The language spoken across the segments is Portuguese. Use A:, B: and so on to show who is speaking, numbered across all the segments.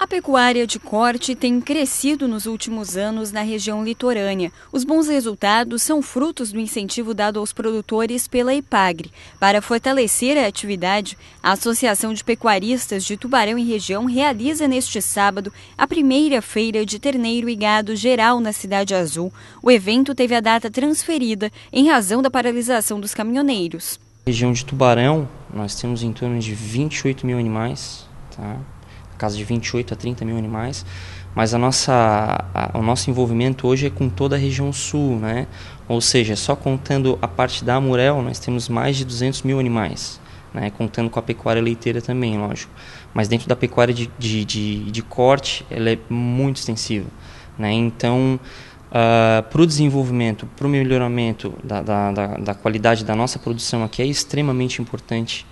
A: A pecuária de corte tem crescido nos últimos anos na região litorânea. Os bons resultados são frutos do incentivo dado aos produtores pela IPAGRE. Para fortalecer a atividade, a Associação de Pecuaristas de Tubarão e Região realiza neste sábado a primeira feira de terneiro e gado geral na Cidade Azul. O evento teve a data transferida em razão da paralisação dos caminhoneiros.
B: Na região de Tubarão, nós temos em torno de 28 mil animais. Tá? casa de 28 a 30 mil animais, mas a nossa, a, o nosso envolvimento hoje é com toda a região sul, né? ou seja, só contando a parte da Amurel, nós temos mais de 200 mil animais, né? contando com a pecuária leiteira também, lógico. Mas dentro da pecuária de, de, de, de corte, ela é muito extensiva. Né? Então, Uh, ah, para o desenvolvimento, para o melhoramento da, da, da, da, qualidade da nossa produção aqui, é extremamente importante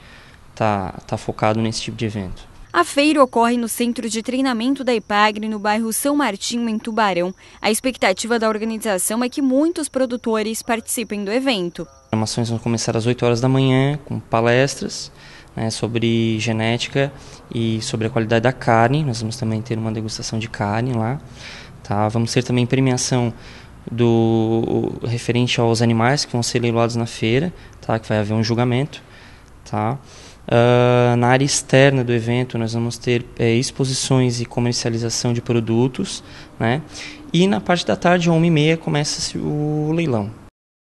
B: estar tá, tá focado nesse tipo de evento.
A: A feira ocorre no centro de treinamento da Ipagre, no bairro São Martinho, em Tubarão. A expectativa da organização é que muitos produtores participem do evento.
B: As formações vão começar às 8 horas da manhã, com palestras né, sobre genética e sobre a qualidade da carne. Nós vamos também ter uma degustação de carne lá. Tá? Vamos ter também premiação do referente aos animais que vão ser leiloados na feira, tá? que vai haver um julgamento. Tá? Uh, na área externa do evento, nós vamos ter é, exposições e comercialização de produtos, né? E na parte da tarde, às 1h30, começa o leilão.